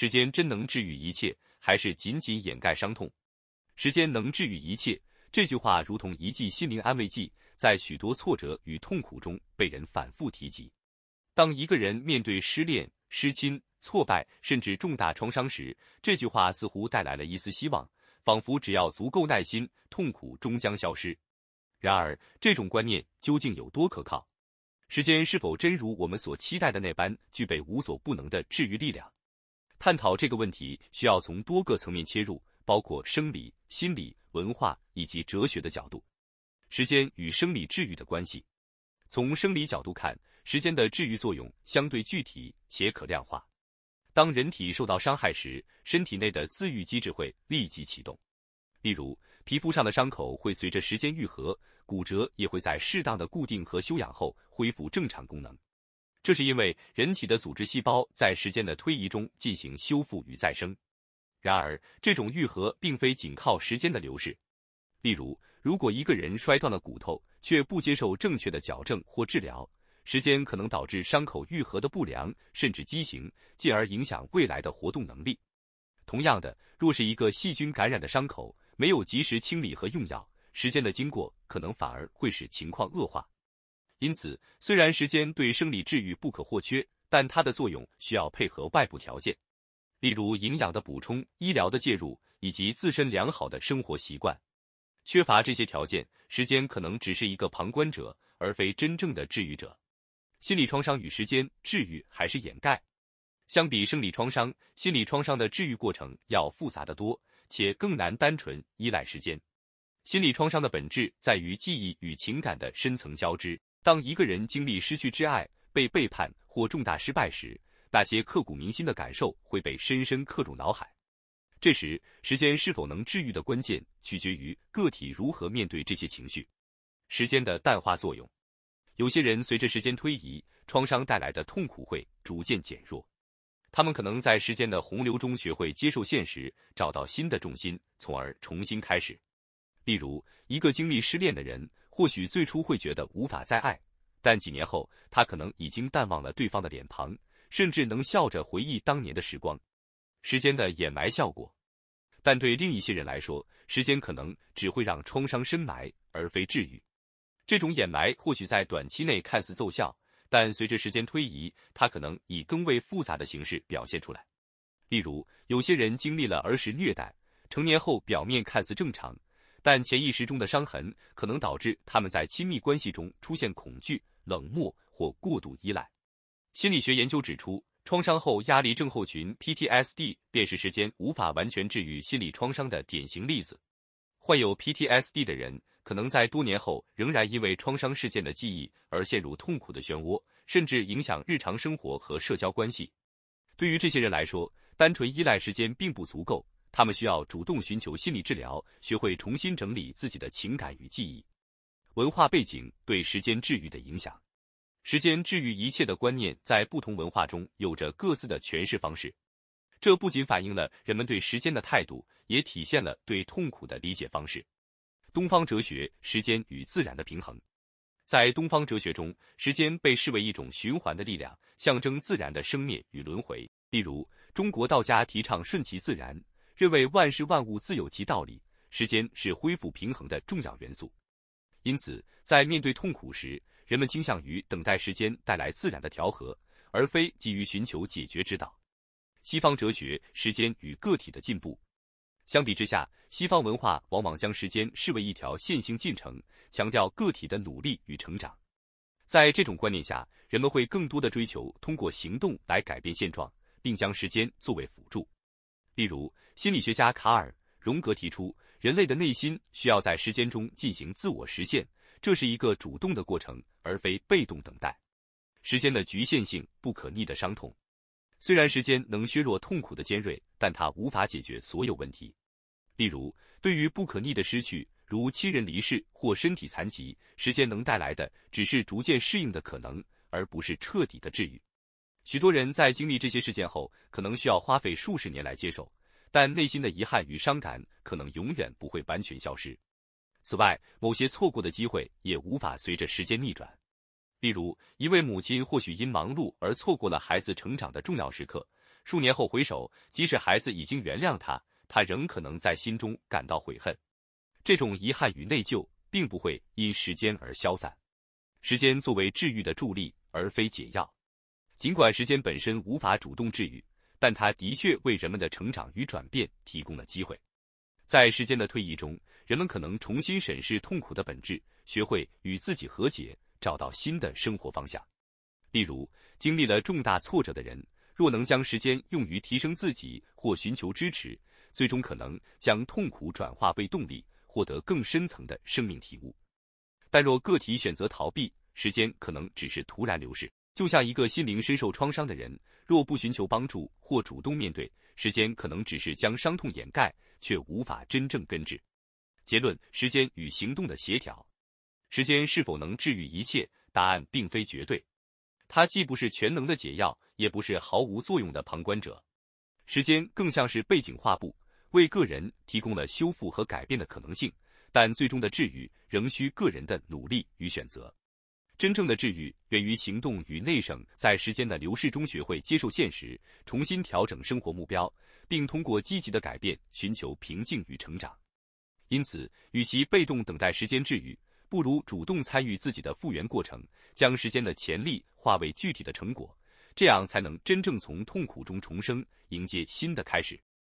时间真能治愈一切，还是仅仅掩盖伤痛？“时间能治愈一切”这句话如同一剂心灵安慰剂，在许多挫折与痛苦中被人反复提及。当一个人面对失恋、失亲、挫败，甚至重大创伤时，这句话似乎带来了一丝希望，仿佛只要足够耐心，痛苦终将消失。然而，这种观念究竟有多可靠？时间是否真如我们所期待的那般，具备无所不能的治愈力量？探讨这个问题需要从多个层面切入，包括生理、心理、文化以及哲学的角度。时间与生理治愈的关系，从生理角度看，时间的治愈作用相对具体且可量化。当人体受到伤害时，身体内的自愈机制会立即启动。例如，皮肤上的伤口会随着时间愈合，骨折也会在适当的固定和休养后恢复正常功能。这是因为人体的组织细胞在时间的推移中进行修复与再生，然而这种愈合并非仅靠时间的流逝。例如，如果一个人摔断了骨头却不接受正确的矫正或治疗，时间可能导致伤口愈合的不良甚至畸形，进而影响未来的活动能力。同样的，若是一个细菌感染的伤口没有及时清理和用药，时间的经过可能反而会使情况恶化。因此，虽然时间对生理治愈不可或缺，但它的作用需要配合外部条件，例如营养的补充、医疗的介入以及自身良好的生活习惯。缺乏这些条件，时间可能只是一个旁观者，而非真正的治愈者。心理创伤与时间治愈还是掩盖？相比生理创伤，心理创伤的治愈过程要复杂得多，且更难单纯依赖时间。心理创伤的本质在于记忆与情感的深层交织。当一个人经历失去挚爱、被背叛或重大失败时，那些刻骨铭心的感受会被深深刻入脑海。这时，时间是否能治愈的关键，取决于个体如何面对这些情绪。时间的淡化作用，有些人随着时间推移，创伤带来的痛苦会逐渐减弱。他们可能在时间的洪流中学会接受现实，找到新的重心，从而重新开始。例如，一个经历失恋的人。或许最初会觉得无法再爱，但几年后，他可能已经淡忘了对方的脸庞，甚至能笑着回忆当年的时光。时间的掩埋效果，但对另一些人来说，时间可能只会让创伤深埋而非治愈。这种掩埋或许在短期内看似奏效，但随着时间推移，它可能以更为复杂的形式表现出来。例如，有些人经历了儿时虐待，成年后表面看似正常。但潜意识中的伤痕可能导致他们在亲密关系中出现恐惧、冷漠或过度依赖。心理学研究指出，创伤后压力症候群 （PTSD） 便是时间无法完全治愈心理创伤的典型例子。患有 PTSD 的人可能在多年后仍然因为创伤事件的记忆而陷入痛苦的漩涡，甚至影响日常生活和社交关系。对于这些人来说，单纯依赖时间并不足够。他们需要主动寻求心理治疗，学会重新整理自己的情感与记忆。文化背景对时间治愈的影响，时间治愈一切的观念在不同文化中有着各自的诠释方式。这不仅反映了人们对时间的态度，也体现了对痛苦的理解方式。东方哲学：时间与自然的平衡。在东方哲学中，时间被视为一种循环的力量，象征自然的生灭与轮回。例如，中国道家提倡顺其自然。认为万事万物自有其道理，时间是恢复平衡的重要元素。因此，在面对痛苦时，人们倾向于等待时间带来自然的调和，而非急于寻求解决之道。西方哲学：时间与个体的进步。相比之下，西方文化往往将时间视为一条线性进程，强调个体的努力与成长。在这种观念下，人们会更多的追求通过行动来改变现状，并将时间作为辅助。例如，心理学家卡尔·荣格提出，人类的内心需要在时间中进行自我实现，这是一个主动的过程，而非被动等待。时间的局限性不可逆的伤痛，虽然时间能削弱痛苦的尖锐，但它无法解决所有问题。例如，对于不可逆的失去，如亲人离世或身体残疾，时间能带来的只是逐渐适应的可能，而不是彻底的治愈。许多人在经历这些事件后，可能需要花费数十年来接受，但内心的遗憾与伤感可能永远不会完全消失。此外，某些错过的机会也无法随着时间逆转。例如，一位母亲或许因忙碌而错过了孩子成长的重要时刻，数年后回首，即使孩子已经原谅他，他仍可能在心中感到悔恨。这种遗憾与内疚并不会因时间而消散。时间作为治愈的助力，而非解药。尽管时间本身无法主动治愈，但它的确为人们的成长与转变提供了机会。在时间的推移中，人们可能重新审视痛苦的本质，学会与自己和解，找到新的生活方向。例如，经历了重大挫折的人，若能将时间用于提升自己或寻求支持，最终可能将痛苦转化为动力，获得更深层的生命体悟。但若个体选择逃避，时间可能只是徒然流逝。就像一个心灵深受创伤的人，若不寻求帮助或主动面对，时间可能只是将伤痛掩盖，却无法真正根治。结论：时间与行动的协调。时间是否能治愈一切？答案并非绝对。它既不是全能的解药，也不是毫无作用的旁观者。时间更像是背景画布，为个人提供了修复和改变的可能性，但最终的治愈仍需个人的努力与选择。真正的治愈源于行动与内省，在时间的流逝中学会接受现实，重新调整生活目标，并通过积极的改变寻求平静与成长。因此，与其被动等待时间治愈，不如主动参与自己的复原过程，将时间的潜力化为具体的成果。这样才能真正从痛苦中重生，迎接新的开始。